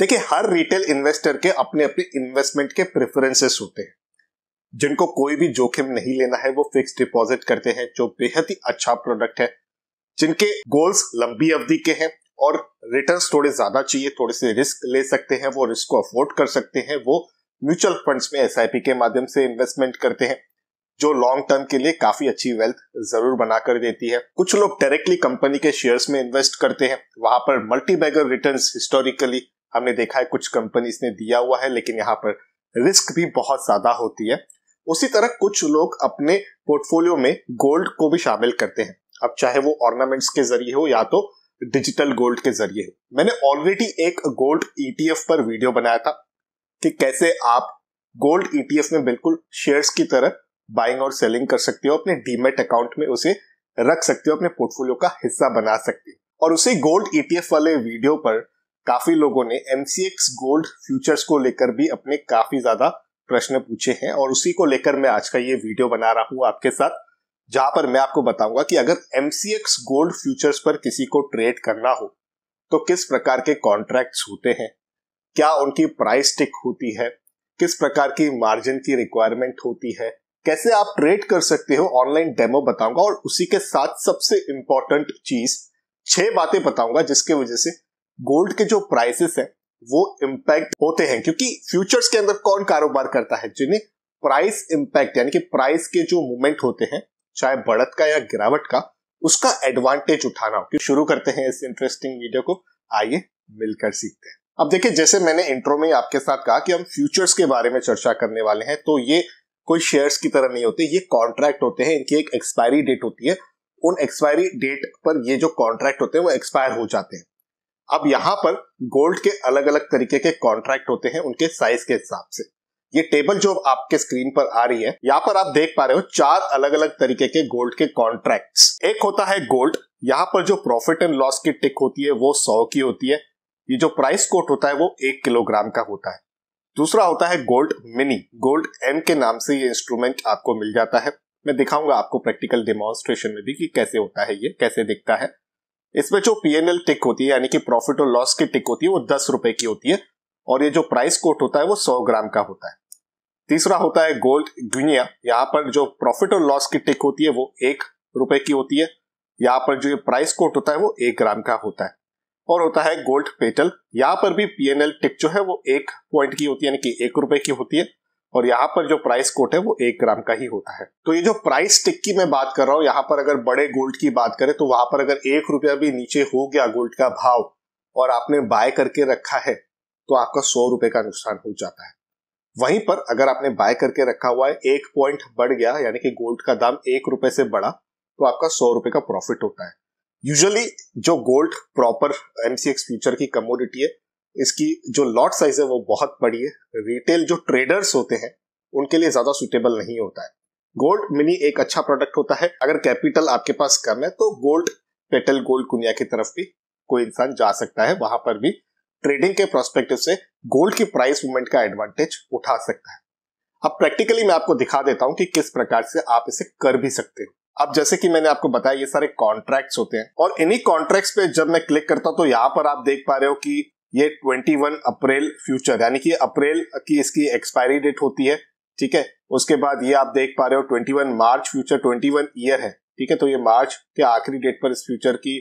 देखिए हर retail investor के अपने अपने इन्वेस्टमेंट के प्रेफरेंसेस होते हैं जिनको कोई भी जोखिम नहीं लेना है वो फिक्स डिपॉजिट करते हैं जो बेहद ही अच्छा प्रोडक्ट है जिनके गोल्स लंबी अवधि के हैं और रिटर्न थोड़े ज्यादा चाहिए थोड़े से रिस्क ले सकते हैं वो रिस्क को अफोर्ड कर सकते हैं वो म्यूचुअल फंड्स में एस के माध्यम से इन्वेस्टमेंट करते हैं जो लॉन्ग टर्म के लिए काफी अच्छी वेल्थ जरूर बना कर देती है कुछ लोग डायरेक्टली कंपनी के शेयर्स में इन्वेस्ट करते हैं वहां पर मल्टी बैगर रिटर्न हिस्टोरिकली हमने देखा है कुछ कंपनीज ने दिया हुआ है लेकिन यहाँ पर रिस्क भी बहुत ज्यादा होती है उसी तरह कुछ लोग अपने पोर्टफोलियो में गोल्ड को भी शामिल करते हैं अब चाहे वो ऑर्नामेंट्स के जरिए हो या तो डिजिटल गोल्ड के जरिए हो मैंने ऑलरेडी एक गोल्ड ईटीएफ e पर वीडियो बनाया था कि कैसे आप गोल्ड ईटीएफ e में बिल्कुल शेयर्स की तरह बाइंग और सेलिंग कर सकते हो अपने डीमेट अकाउंट में उसे रख सकते हो अपने पोर्टफोलियो का हिस्सा बना सकते हो और उसी गोल्ड ईटीएफ e वाले वीडियो पर काफी लोगों ने एमसीएक्स गोल्ड फ्यूचर्स को लेकर भी अपने काफी ज्यादा प्रश्न पूछे हैं और उसी को लेकर मैं आज का ये वीडियो बना रहा हूं आपके साथ जहां पर मैं आपको बताऊंगा कि अगर एमसीएक्स गोल्ड फ्यूचर्स पर किसी को ट्रेड करना हो तो किस प्रकार के कॉन्ट्रैक्ट्स होते हैं क्या उनकी प्राइस टिक होती है किस प्रकार की मार्जिन की रिक्वायरमेंट होती है कैसे आप ट्रेड कर सकते हो ऑनलाइन डेमो बताऊंगा और उसी के साथ सबसे इंपॉर्टेंट चीज छह बातें बताऊंगा जिसके वजह से गोल्ड के जो प्राइसेस हैं वो इम्पैक्ट होते हैं क्योंकि फ्यूचर्स के अंदर कौन कारोबार करता है जिन्हें प्राइस इम्पैक्ट यानी कि प्राइस के जो मूवमेंट होते हैं चाहे बढ़त का या गिरावट का उसका एडवांटेज उठाना हो शुरू करते हैं इस इंटरेस्टिंग वीडियो को आइए मिलकर सीखते हैं अब देखिए जैसे मैंने इंट्रो में आपके साथ कहा कि हम फ्यूचर्स के बारे में चर्चा करने वाले हैं तो ये कोई शेयर्स की तरह नहीं होते ये कॉन्ट्रैक्ट होते हैं इनकी एक एक्सपायरी डेट होती है उन एक्सपायरी डेट पर ये जो कॉन्ट्रैक्ट होते हैं वो एक्सपायर हो जाते हैं अब यहाँ पर गोल्ड के अलग अलग तरीके के कॉन्ट्रैक्ट होते हैं उनके साइज के हिसाब से ये टेबल जो आपके स्क्रीन पर आ रही है यहाँ पर आप देख पा रहे हो चार अलग अलग तरीके के गोल्ड के कॉन्ट्रैक्ट्स एक होता है गोल्ड यहाँ पर जो प्रॉफिट एंड लॉस की टिक होती है वो सौ की होती है ये जो प्राइस कोट होता है वो एक किलोग्राम का होता है दूसरा होता है गोल्ड मिनी गोल्ड एम के नाम से ये इंस्ट्रूमेंट आपको मिल जाता है मैं दिखाऊंगा आपको प्रैक्टिकल डेमोन्स्ट्रेशन में भी कि कैसे होता है ये कैसे दिखता है इसमें जो पीएनएल टिक होती है यानी कि प्रॉफिट और लॉस की टिक होती है वो दस रुपए की होती है और ये जो प्राइस कोट होता है वो सौ ग्राम का होता है तीसरा होता है गोल्ड गुनिया यहाँ पर जो प्रॉफिट और लॉस की टिक होती है वो एक रुपए की होती है यहाँ पर जो ये प्राइस कोट होता है वो एक ग्राम का होता है और होता है गोल्ड पेटल यहाँ पर भी पीएनएल टिक जो है वो एक पॉइंट की होती है यानी कि एक रुपए की होती है और यहाँ पर जो प्राइस कोट है वो एक ग्राम का ही होता है तो ये जो प्राइस टिक की मैं बात कर रहा हूँ यहाँ पर अगर बड़े गोल्ड की बात करें तो वहां पर अगर एक रुपया भी नीचे हो गया गोल्ड का भाव और आपने बाय करके रखा है तो आपका सौ रुपए का नुकसान हो जाता है वहीं पर अगर आपने बाय करके रखा हुआ है एक पॉइंट बढ़ गया यानी कि गोल्ड का दाम एक रुपए से बढ़ा तो आपका सौ रुपए का प्रॉफिट होता है यूजुअली जो गोल्ड प्रॉपर एमसीएक्स फ्यूचर की कमोडिटी है इसकी जो लॉट साइज है वो बहुत बड़ी है रिटेल जो ट्रेडर्स होते हैं उनके लिए ज्यादा सुटेबल नहीं होता है गोल्ड मिनी एक अच्छा प्रोडक्ट होता है अगर कैपिटल आपके पास कम है तो गोल्ड पेटल गोल्ड कुनिया की तरफ भी कोई इंसान जा सकता है वहां पर भी ट्रेडिंग के प्रोस्पेक्टिव से गोल्ड की प्राइस मूवमेंट का एडवांटेज उठा सकता है अब प्रैक्टिकली मैं आपको दिखा देता हूं कि किस प्रकार से आप इसे कर भी सकते हो अब जैसे कि मैंने आपको बताया ये सारे कॉन्ट्रैक्ट्स होते हैं और इन्हीं कॉन्ट्रैक्ट्स पे जब मैं क्लिक करता हूं तो यहां पर आप देख पा रहे हो कि ये 21 अप्रैल फ्यूचर यानी कि अप्रैल की इसकी एक्सपायरी डेट होती है ठीक है उसके बाद ये आप देख पा रहे हो 21 मार्च फ्यूचर 21 ईयर है ठीक है तो ये मार्च के आखिरी डेट पर इस फ्यूचर की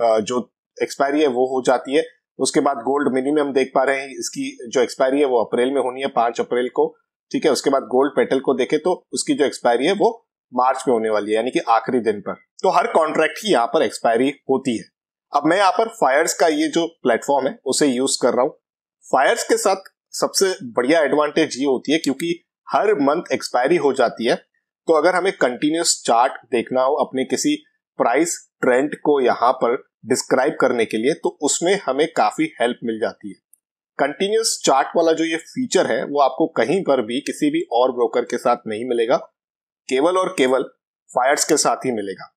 जो एक्सपायरी है वो हो जाती है उसके बाद गोल्ड मिनिमम देख पा रहे हैं इसकी जो एक्सपायरी है वो अप्रैल में होनी है पांच अप्रैल को ठीक है उसके बाद गोल्ड पेटल को देखे तो उसकी जो एक्सपायरी है वो मार्च में होने वाली है यानी कि आखिरी दिन पर तो हर कॉन्ट्रैक्ट की यहाँ पर एक्सपायरी होती है अब मैं यहाँ पर फायर्स का ये जो प्लेटफॉर्म है उसे यूज कर रहा हूँ फायर्स के साथ सबसे बढ़िया एडवांटेज ये होती है क्योंकि हर मंथ एक्सपायरी हो जाती है तो अगर हमें कंटिन्यूस चार्ट देखना हो अपने किसी प्राइस ट्रेंड को यहाँ पर डिस्क्राइब करने के लिए तो उसमें हमें काफी हेल्प मिल जाती है कंटिन्यूस चार्ट वाला जो ये फीचर है वो आपको कहीं पर भी किसी भी और ब्रोकर के साथ नहीं मिलेगा केवल और केवल फायर्स के साथ ही मिलेगा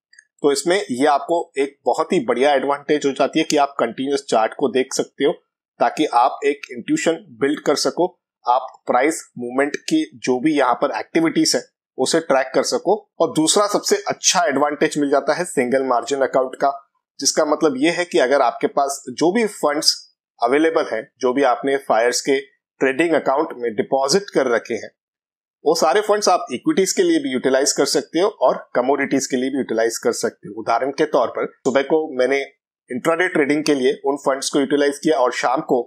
तो इसमें ये आपको एक बहुत ही बढ़िया एडवांटेज हो जाती है कि आप कंटिन्यूस चार्ट को देख सकते हो ताकि आप एक इंट्यूशन बिल्ड कर सको आप प्राइस मूवमेंट की जो भी यहाँ पर एक्टिविटीज है उसे ट्रैक कर सको और दूसरा सबसे अच्छा एडवांटेज मिल जाता है सिंगल मार्जिन अकाउंट का जिसका मतलब यह है कि अगर आपके पास जो भी फंड्स अवेलेबल है जो भी आपने फायर्स के ट्रेडिंग अकाउंट में डिपॉजिट कर रखे हैं वो सारे फंड्स आप इक्विटीज के लिए भी यूटिलाइज कर सकते हो और कमोडिटीज के लिए भी यूटिलाइज कर सकते हो उदाहरण के तौर पर सुबह को मैंने इंट्राडे ट्रेडिंग के लिए उन फंड्स को यूटिलाइज किया और शाम को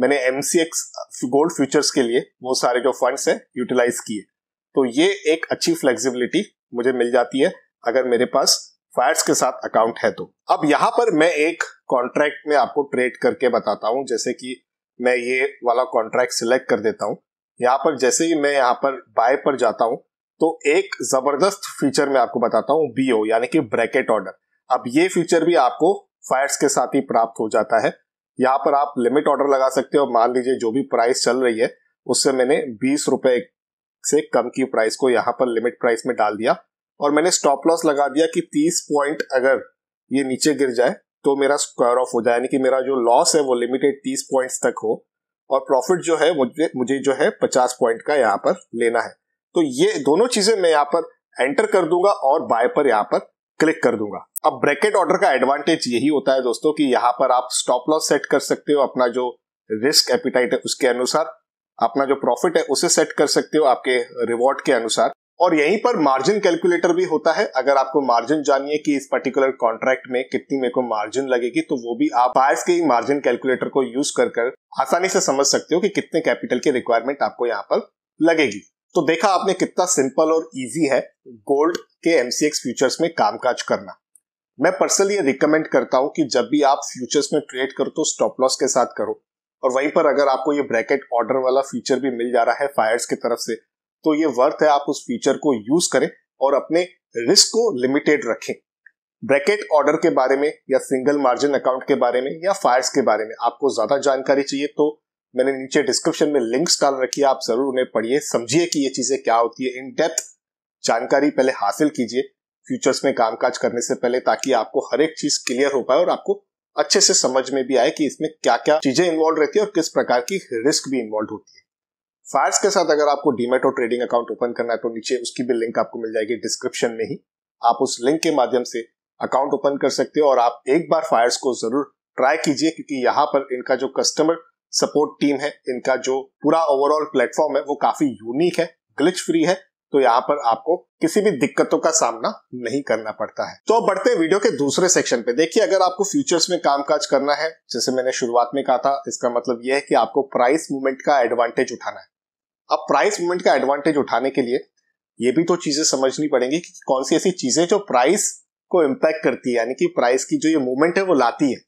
मैंने एमसीएक्स गोल्ड फ्यूचर्स के लिए वो सारे जो फंड्स है यूटिलाइज किए तो ये एक अच्छी फ्लेक्सिबिलिटी मुझे मिल जाती है अगर मेरे पास फायर्स के साथ अकाउंट है तो अब यहाँ पर मैं एक कॉन्ट्रैक्ट में आपको ट्रेड करके बताता हूँ जैसे कि मैं ये वाला कॉन्ट्रैक्ट सिलेक्ट कर देता हूँ यहाँ पर जैसे ही मैं यहाँ पर बाय पर जाता हूँ तो एक जबरदस्त फीचर मैं आपको बताता हूँ बीओ यानी कि ब्रैकेट ऑर्डर अब ये फीचर भी आपको फायर्स के साथ ही प्राप्त हो जाता है यहाँ पर आप लिमिट ऑर्डर लगा सकते हो मान लीजिए जो भी प्राइस चल रही है उससे मैंने बीस रुपए से कम की प्राइस को यहाँ पर लिमिट प्राइस में डाल दिया और मैंने स्टॉप लॉस लगा दिया कि तीस पॉइंट अगर ये नीचे गिर जाए तो मेरा स्क्वायर ऑफ हो जाए यानी कि मेरा जो लॉस है वो लिमिटेड तीस पॉइंट्स तक हो और प्रॉफिट जो है मुझे मुझे जो है पचास पॉइंट का यहाँ पर लेना है तो ये दोनों चीजें मैं यहाँ पर एंटर कर दूंगा और बाय पर यहाँ पर क्लिक कर दूंगा अब ब्रैकेट ऑर्डर का एडवांटेज यही होता है दोस्तों कि यहाँ पर आप स्टॉप लॉस सेट कर सकते हो अपना जो रिस्क एपिटाइट है उसके अनुसार अपना जो प्रॉफिट है उसे सेट कर सकते हो आपके रिवॉर्ड के अनुसार और यहीं पर मार्जिन कैलकुलेटर भी होता है अगर आपको मार्जिन जानिए कि इस पर्टिकुलर कॉन्ट्रैक्ट में कितनी मेरे को मार्जिन लगेगी तो वो भी आप बायर्स के मार्जिन कैलकुलेटर को यूज कर कर आसानी से समझ सकते हो कि कितने कैपिटल की रिक्वायरमेंट आपको यहाँ पर लगेगी तो देखा आपने कितना सिंपल और इजी है गोल्ड के एमसीएक्स फ्यूचर्स में कामकाज करना मैं पर्सनली ये रिकमेंड करता हूं कि जब भी आप फ्यूचर्स में ट्रेड करो तो स्टॉप लॉस के साथ करो और वहीं पर अगर आपको ये ब्रैकेट ऑर्डर वाला फीचर भी मिल जा रहा है फायर्स की तरफ से तो ये वर्थ है आप उस फीचर को यूज करें और अपने रिस्क को लिमिटेड रखें ब्रैकेट ऑर्डर के बारे में या सिंगल मार्जिन अकाउंट के बारे में या फायर्स के बारे में आपको ज्यादा जानकारी चाहिए तो मैंने नीचे डिस्क्रिप्शन में लिंक्स डाल रखी है आप जरूर उन्हें पढ़िए समझिए कि ये चीजें क्या होती है इन डेप्थ जानकारी पहले हासिल कीजिए फ्यूचर्स में कामकाज करने से पहले ताकि आपको हर एक चीज क्लियर हो पाए और आपको अच्छे से समझ में भी आए कि इसमें क्या क्या चीजें इन्वॉल्व रहती है और किस प्रकार की रिस्क भी इन्वॉल्व होती है फायर्स के साथ अगर आपको डीमेटो ट्रेडिंग अकाउंट ओपन करना है तो नीचे उसकी भी लिंक आपको मिल जाएगी डिस्क्रिप्शन में ही आप उस लिंक के माध्यम से अकाउंट ओपन कर सकते हो और आप एक बार फायर्स को जरूर ट्राई कीजिए क्योंकि यहाँ पर इनका जो कस्टमर सपोर्ट टीम है इनका जो पूरा ओवरऑल प्लेटफॉर्म है वो काफी यूनिक है ग्लिच फ्री है तो यहाँ पर आपको किसी भी दिक्कतों का सामना नहीं करना पड़ता है तो बढ़ते वीडियो के दूसरे सेक्शन पे देखिए अगर आपको फ्यूचर्स में कामकाज करना है जैसे मैंने शुरुआत में कहा था इसका मतलब यह है कि आपको प्राइस मूवमेंट का एडवांटेज उठाना है अब प्राइस मूवमेंट का एडवांटेज उठाने के लिए ये भी तो चीजें समझनी पड़ेंगी कि कौन सी ऐसी चीजें जो प्राइस को इम्पैक्ट करती है यानी कि प्राइस की जो ये मूवमेंट है वो लाती है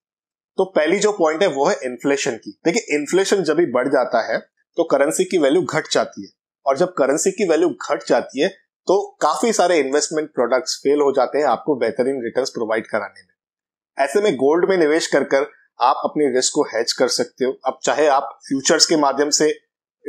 तो पहली जो पॉइंट है वो है इन्फ्लेशन की देखिए इन्फ्लेशन जब भी बढ़ जाता है तो करेंसी की वैल्यू घट जाती है और जब करेंसी की वैल्यू घट जाती है तो काफी सारे इन्वेस्टमेंट प्रोडक्ट्स फेल हो जाते हैं आपको बेहतरीन रिटर्न प्रोवाइड कराने में ऐसे में गोल्ड में निवेश कर कर आप अपने रिस्क को हैच कर सकते हो अब चाहे आप फ्यूचर्स के माध्यम से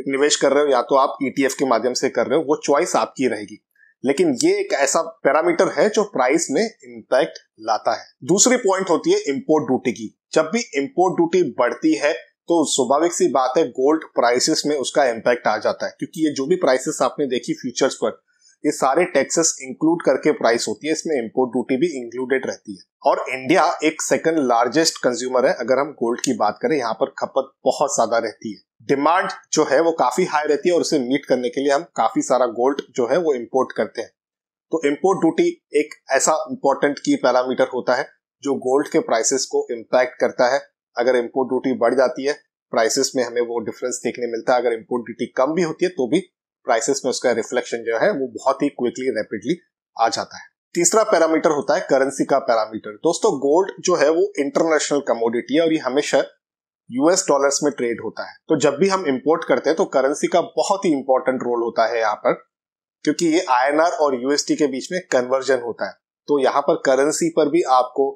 निवेश कर रहे हो या तो आप ईटीएफ e के माध्यम से कर रहे हो वो चॉइस आपकी रहेगी लेकिन ये एक ऐसा पैरामीटर है जो प्राइस में इम्पैक्ट लाता है दूसरी पॉइंट होती है इम्पोर्ट ड्यूटी की जब भी इम्पोर्ट ड्यूटी बढ़ती है तो स्वाभाविक सी बात है गोल्ड प्राइसेस में उसका इम्पैक्ट आ जाता है क्योंकि ये जो भी प्राइसेस आपने देखी फ्यूचर्स पर ये सारे टैक्सेस इंक्लूड करके प्राइस होती है इसमें इम्पोर्ट ड्यूटी भी इंक्लूडेड रहती है और इंडिया एक सेकंड लार्जेस्ट कंज्यूमर है अगर हम गोल्ड की बात करें यहाँ पर खपत बहुत ज्यादा रहती है डिमांड जो है वो काफी हाई रहती है और उसे मीट करने के लिए हम काफी सारा गोल्ड जो है वो इम्पोर्ट करते हैं तो इम्पोर्ट ड्यूटी एक ऐसा इंपॉर्टेंट की पैरामीटर होता है जो गोल्ड के प्राइसेस को इम्पैक्ट करता है अगर इम्पोर्ट ड्यूटी बढ़ जाती है प्राइसेस में हमें वो डिफरेंस देखने मिलता है अगर इम्पोर्ट ड्यूटी कम भी होती है तो भी प्राइसेस में उसका रिफ्लेक्शन जो है वो बहुत ही क्विकली रैपिडली आ जाता है तीसरा पैरामीटर होता है करेंसी का पैरामीटर दोस्तों गोल्ड जो है वो इंटरनेशनल कमोडिटी है और ये हमेशा यूएस डॉलर्स में ट्रेड होता है तो जब भी हम इंपोर्ट करते हैं तो करेंसी का बहुत ही इंपॉर्टेंट रोल होता है यहाँ पर क्योंकि ये आईएनआर और यूएसटी के बीच में कन्वर्जन होता है तो यहाँ पर करेंसी पर भी आपको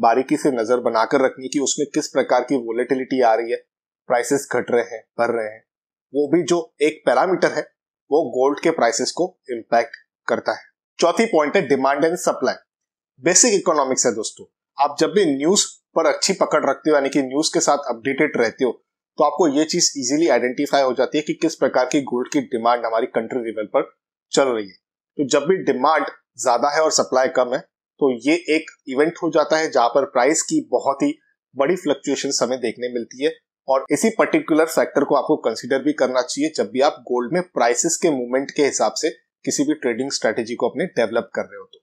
बारीकी से नजर बनाकर रखनी कि उसमें किस प्रकार की वोलेटिलिटी आ रही है प्राइसेस घट रहे हैं बढ़ रहे हैं वो भी जो एक पैरामीटर है वो गोल्ड के प्राइसेस को इम्पैक्ट करता है चौथी पॉइंट है demand and supply basic economics है दोस्तों आप जब भी न्यूज पर अच्छी पकड़ रखते हो यानी कि न्यूज के साथ अपडेटेड रहते हो तो आपको ये चीज इजीली आइडेंटिफाई हो जाती है कि किस प्रकार की गोल्ड की डिमांड हमारी कंट्री लेवल पर चल रही है तो जब भी डिमांड ज्यादा है और सप्लाई कम है तो ये एक इवेंट हो जाता है जहां पर प्राइस की बहुत ही बड़ी फ्लक्चुएशन हमें देखने मिलती है और इसी पर्टिकुलर फैक्टर को आपको कंसिडर भी करना चाहिए जब भी आप गोल्ड में प्राइसेस के मूवमेंट के हिसाब से किसी भी ट्रेडिंग स्ट्रेटेजी को अपने डेवलप कर रहे हो तो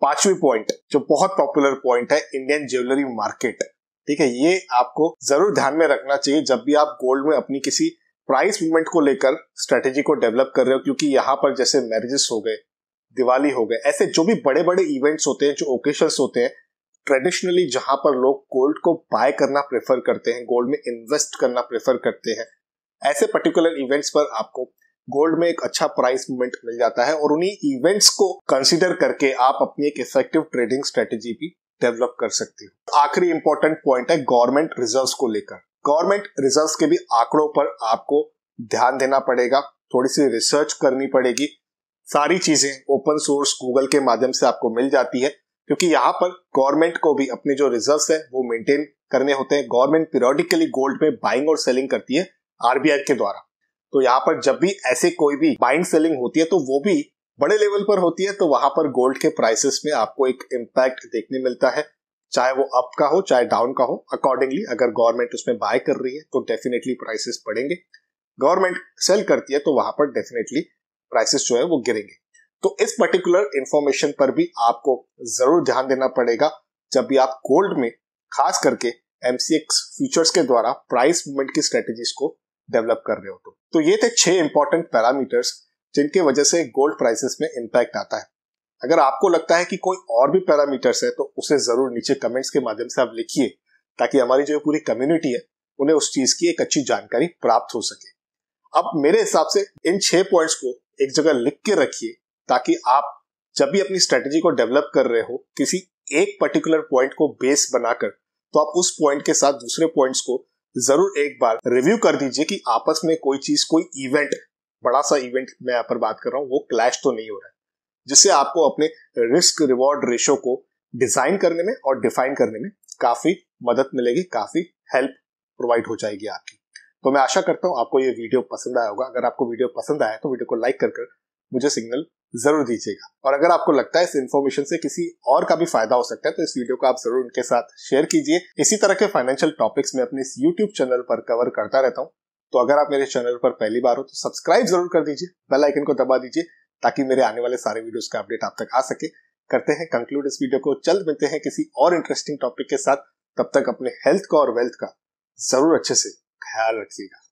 पांचवी पॉइंट जो बहुत पॉपुलर पॉइंट है इंडियन ज्वेलरी मार्केट ठीक है ये आपको जरूर ध्यान में रखना चाहिए जब भी आप गोल्ड में अपनी किसी प्राइस मूवमेंट को लेकर स्ट्रेटेजी को डेवलप कर रहे हो क्योंकि यहाँ पर जैसे मैरिजेस हो गए दिवाली हो गए ऐसे जो भी बड़े बड़े इवेंट्स होते हैं जो ओकेशन होते हैं ट्रेडिशनली जहां पर लोग गोल्ड को बाय करना प्रेफर करते हैं गोल्ड में इन्वेस्ट करना प्रेफर करते हैं ऐसे पर्टिकुलर इवेंट्स पर आपको गोल्ड में एक अच्छा प्राइस मूवमेंट मिल जाता है और उन्हीं इवेंट्स को कंसिडर करके आप अपनी एक इफेक्टिव ट्रेडिंग स्ट्रेटेजी भी डेवलप कर सकते हो आखिरी इंपॉर्टेंट पॉइंट है गवर्नमेंट रिजर्व को लेकर गवर्नमेंट रिजर्व के भी आंकड़ों पर आपको ध्यान देना पड़ेगा थोड़ी सी रिसर्च करनी पड़ेगी सारी चीजें ओपन सोर्स गूगल के माध्यम से आपको मिल जाती है क्योंकि यहाँ पर गवर्नमेंट को भी अपने जो रिजर्व है वो मेंटेन करने होते हैं गवर्नमेंट पीरियोडिकली गोल्ड में बाइंग और सेलिंग करती है आरबीआई के द्वारा तो यहाँ पर जब भी ऐसे कोई भी बाइंग सेलिंग होती है तो वो भी बड़े लेवल पर होती है तो वहां पर गोल्ड के प्राइसेस में आपको एक इम्पैक्ट देखने मिलता है चाहे वो अप का हो चाहे डाउन का हो अकॉर्डिंगली अगर गवर्नमेंट उसमें बाय कर रही है तो डेफिनेटली प्राइसेस बढ़ेंगे गवर्नमेंट सेल करती है तो वहां पर डेफिनेटली प्राइसेस जो है वो गिरेंगे तो इस पर्टिकुलर इंफॉर्मेशन पर भी आपको जरूर ध्यान देना पड़ेगा जब भी आप गोल्ड में खास करके एमसीएक्स फ्यूचर्स के द्वारा प्राइस मूवमेंट की स्ट्रेटेजीज को डेवलप कर रहे हो तो तो ये थे छह इंपॉर्टेंट पैरामीटर्स जिनके वजह से गोल्ड प्राइसेस में इंपैक्ट आता है अगर आपको लगता है कि कोई और भी पैरामीटर्स है तो उसे जरूर नीचे कमेंट्स के माध्यम से आप लिखिए ताकि हमारी जो पूरी कम्युनिटी है उन्हें उस चीज की एक अच्छी जानकारी प्राप्त हो सके अब मेरे हिसाब से इन छह पॉइंट्स को एक जगह लिख के रखिए ताकि आप जब भी अपनी स्ट्रेटेजी को डेवलप कर रहे हो किसी एक पर्टिकुलर पॉइंट को बेस बनाकर तो आप उस पॉइंट के साथ दूसरे पॉइंट्स को जरूर एक बार रिव्यू कर दीजिए कि आपस में कोई चीज कोई इवेंट बड़ा सा इवेंट मैं यहाँ पर बात कर रहा हूँ वो क्लैश तो नहीं हो रहा है जिससे आपको अपने रिस्क रिवॉर्ड रेशो को डिजाइन करने में और डिफाइन करने में काफी मदद मिलेगी काफी हेल्प प्रोवाइड हो जाएगी आपकी तो मैं आशा करता हूँ आपको ये वीडियो पसंद आया होगा अगर आपको वीडियो पसंद आया तो वीडियो को लाइक कर कर मुझे सिग्नल जरूर दीजिएगा और अगर आपको लगता है इस इन्फॉर्मेशन से किसी और का भी फायदा हो सकता है तो इस वीडियो को आप जरूर उनके साथ शेयर कीजिए इसी तरह के फाइनेंशियल टॉपिक्स में अपने इस यूट्यूब चैनल पर कवर करता रहता हूँ तो अगर आप मेरे चैनल पर पहली बार हो तो सब्सक्राइब जरूर कर दीजिए बेल आइकन को दबा दीजिए ताकि मेरे आने वाले सारे वीडियोस का अपडेट आप तक आ सके करते हैं कंक्लूड इस वीडियो को जल्द मिलते हैं किसी और इंटरेस्टिंग टॉपिक के साथ तब तक अपने हेल्थ का और वेल्थ का जरूर अच्छे से ख्याल रखिएगा